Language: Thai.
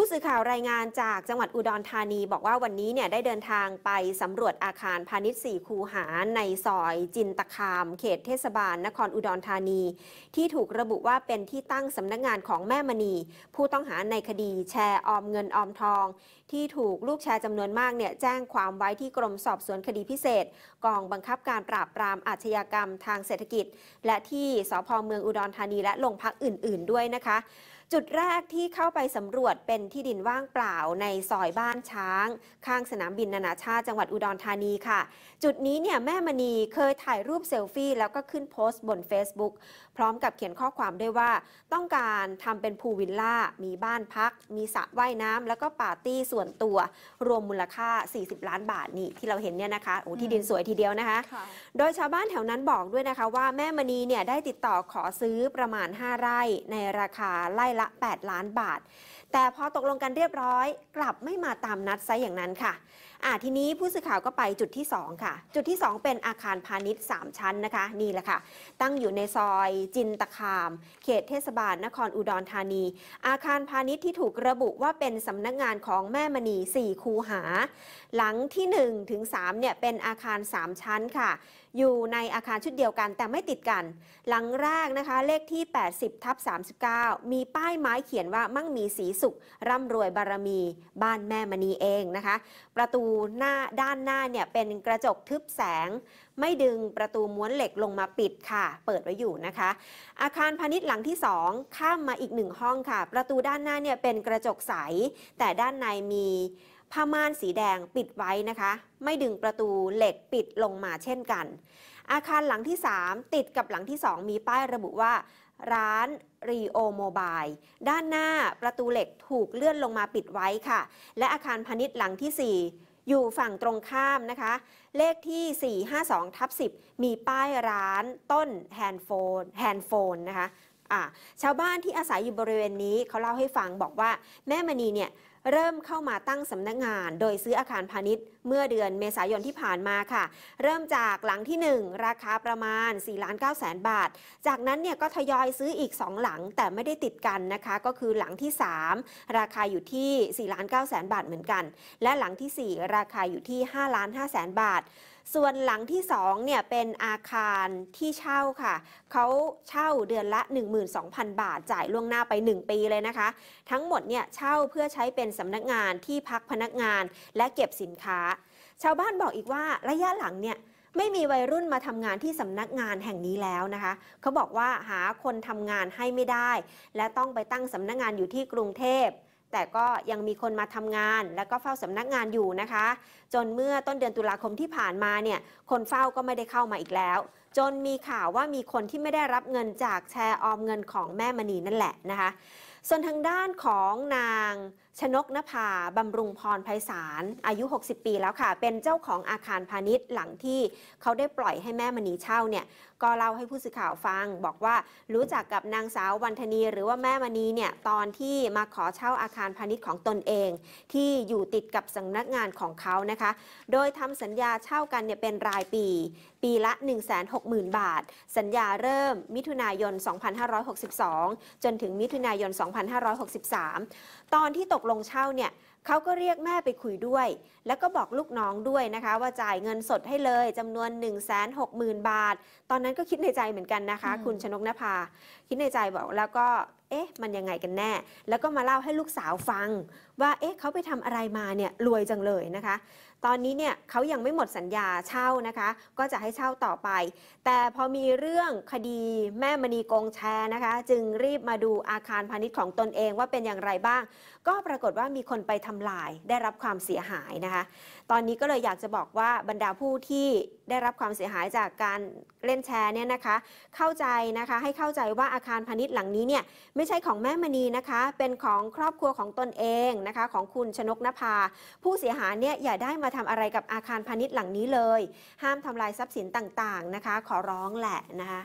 ผู้สื่อข่าวรายงานจากจังหวัดอุดรธานีบอกว่าวันนี้เนี่ยได้เดินทางไปสำรวจอาคารพาณิชย์สี่คูหาในซอยจินตะคามเขตเทศบาลนครอุดรธานี ที่ถูกระบุว่าเป็นที่ตั้งสำนักงงานของแม่มณี ผู้ต้องหาในคดีแชร์ออมเงินออมทองที่ถูกลูกแชร์จำนวนมากเนี่ยแจ้งความไว้ที่กรมสอบสวนคดีพิเศษ กองบังคับการปราบปรามอาชญากรรมทางเศรษฐกิจ และที่สพเมืองอุดรธานี และโรงพักอื่นๆด้วยนะคะ จุดแรกที่เข้าไปสำรวจเป็นที่ดินว่างเปล่าในซอยบ้านช้าง ข้างสนามบินนานาชาติจังหวัดอุดรธานีค่ะ จุดนี้เนี่ยแม่มณีเคยถ่ายรูปเซลฟี่แล้วก็ขึ้นโพสต์บน Facebook พร้อมกับเขียนข้อความด้วยว่า ต้องการทำเป็นภูวิลล่ามีบ้านพัก มีสระว่ายน้ำแล้วก็ปาร์ตี้สส่วนตัวรวมมูลค่า 40 ล้านบาทนี่ที่เราเห็นเนี่ยนะคะโอ้ที่ดินสวยทีเดียวนะคะ โดยชาวบ้านแถวนั้นบอกด้วยนะคะว่าแม่มณีเนี่ยได้ติดต่อขอซื้อประมาณ 5 ไร่ ในราคาไร่ละ 8 ล้านบาท แต่พอตกลงกันเรียบร้อย กลับไม่มาตามนัดซะอย่างนั้นค่ะอ่ะทีนี้ผู้สื่อข่าวก็ไปจุดที่ 2 ค่ะ จุดที่ 2 เป็นอาคารพาณิชย์ 3 ชั้นนะคะนี่แหละค่ะตั้งอยู่ในซอย จินตะคาม เขตเทศบาลนครอุดรธานี อาคารพาณิชย์ที่ถูกระบุว่าเป็นสำนักงงานของแม่มณี4คูหา หลังที่1ถึง3เนี่ยเป็นอาคาร 3 ชั้นค่ะ อยู่ในอาคารชุดเดียวกันแต่ไม่ติดกัน หลังแรกนะคะเลขที่ 80 ทับ39 มีป้ายไม้เขียนว่ามั่งมีสีสุข ร่ำรวยบารมี บ้านแม่มณีเองนะคะ ประตูหน้าด้านหน้าเนี่ยเป็นกระจกทึบแสงไม่ดึงประตูม้วนเหล็กลงมาปิดค่ะ เปิดไว้อยู่นะคะ อาคารพาณิชย์หลังที่ 2ข้ามมาอีกหนึ่งห้องค่ะ ประตูด้านหน้าเนี่ยเป็นกระจกใส แต่ด้านในมีผ้าม่านสีแดงปิดไว้นะคะ ไม่ดึงประตูเหล็กปิดลงมาเช่นกัน อาคารหลังที่ 3 ติดกับหลังที่ 2 มีป้ายระบุว่า ร้านรีโอโมบาย ด้านหน้าประตูเหล็กถูกเลื่อนลงมาปิดไว้ค่ะ และอาคารพาณิชย์หลังที่4อยู่ฝั่งตรงข้ามนะคะ เลขที่ 452ทับ10มีป้ายร้านต้นแฮนด์โฟน แฮนด์โฟนนะคะะชาวบ้านที่อาศัยอยู่บริเวณนี้เขาเล่าให้ฟังบอกว่าแม่มณีเนี่ยเริ่มเข้ามาตั้งสำนักงงานโดยซื้ออาคารพาณิชย์เมื่อเดือนเมษายนที่ผ่านมาค่ะ เริ่มจากหลังที่ 1 ราคาประมาณ4ล้าน9แสนบาท จากนั้นเนี่ยก็ทยอยซื้ออีก 2 หลังแต่ไม่ได้ติดกันนะคะ ก็คือหลังที่ 3 ราคาอยู่ที่4ล้าน9แสนบาทเหมือนกัน และหลังที่ 4 ราคาอยู่ที่5ล้าน5แสนบาท ส่วนหลังที่2เนี่ยเป็นอาคารที่เช่าค่ะเขาเช่าเดือนละ 12,000 บาท จ่ายล่วงหน้าไป 1 ปีเลยนะคะ ทั้งหมดเนี่ยเช่าเพื่อใช้เป็นสำนักงานที่พักพนักงานและเก็บสินค้าชาวบ้านบอกอีกว่าระยะหลังเนี่ยไม่มีวัยรุ่นมาทำงานที่สำนักงานแห่งนี้แล้วนะคะเขาบอกว่าหาคนทำงานให้ไม่ได้ และต้องไปตั้งสำนักงานอยู่ที่กรุงเทพ แต่ก็ยังมีคนมาทำงาน และก็เฝ้าสำนักงานอยู่นะคะ จนเมื่อต้นเดือนตุลาคมที่ผ่านมาเนี่ยคนเฝ้าก็ไม่ได้เข้ามาอีกแล้ว จนมีข่าวว่ามีคนที่ไม่ได้รับเงินจากแชร์ออมเงินของแม่มณีนั่นแหละนะคะส่วนทางด้านของนางชนกนภาบำรุงพรไพศาลอายุ 60 ปีแล้วค่ะ เป็นเจ้าของอาคารพาณิชย์ หลังที่เขาได้ปล่อยให้แม่มณีเช่าเนี่ยก็เล่าให้ผู้สื่อข่าวฟังบอกว่ารู้จักกับนางสาววันธนีหรือว่าแม่มณีเนี่ยตอนที่มาขอเช่าอาคารพาณิชย์ของตนเอง ที่อยู่ติดกับสานักงานของเขานะคะ โดยทำสัญญาเช่ากันเนี่ยเป็นรายปี ปีละ 160,000 บาท สัญญาเริ่มมิถุนายน 2562 จนถึงมิถุนายน2 2563 ตอนที่ตกลงเช่าเนี่ย เขาก็เรียกแม่ไปคุยด้วย แล้วก็บอกลูกน้องด้วยนะคะ ว่าจ่ายเงินสดให้เลยจำนวน 1 6 0 0 0 0 บาท ตอนนั้นก็คิดในใจเหมือนกันนะคะ คุณชนกนภา คิดในใจบอกแล้วก็เอ๊ะ มันยังไงกันแน่ แล้วก็มาเล่าให้ลูกสาวฟังว่า เอ๊ะเขาไปทำอะไรมาเนี่ยรวยจังเลยนะคะ ตอนนี้เนี่ยเขายังไม่หมดสัญญาเช่านะคะ ก็จะให้เช่าต่อไป แต่พอมีเรื่องคดีแม่มณีโกงแชร์นะคะ จึงรีบมาดูอาคารพาณิชย์ของตนเองว่าเป็นอย่างไรบ้าง ก็ปรากฏว่ามีคนไปทำลาย ได้รับความเสียหายนะคะ ตอนนี้ก็เลยอยากจะบอกว่าบรรดาผู้ที่ได้รับความเสียหายจากการเล่นแชร์เนี่ยนะคะ เข้าใจนะคะ ให้เข้าใจว่าอาคารพาณิชย์หลังนี้เนี่ยไม่ใช่ของแม่มณีนะคะ เป็นของครอบครัวของตนเองนะคะ ของคุณชนกนภาผู้เสียหายเนี่ยอย่าได้มาทำอะไรกับอาคารพาณิชย์หลังนี้เลย ห้ามทำลายทรัพย์สินต่างๆนะคะ ขอร้องแหละนะคะ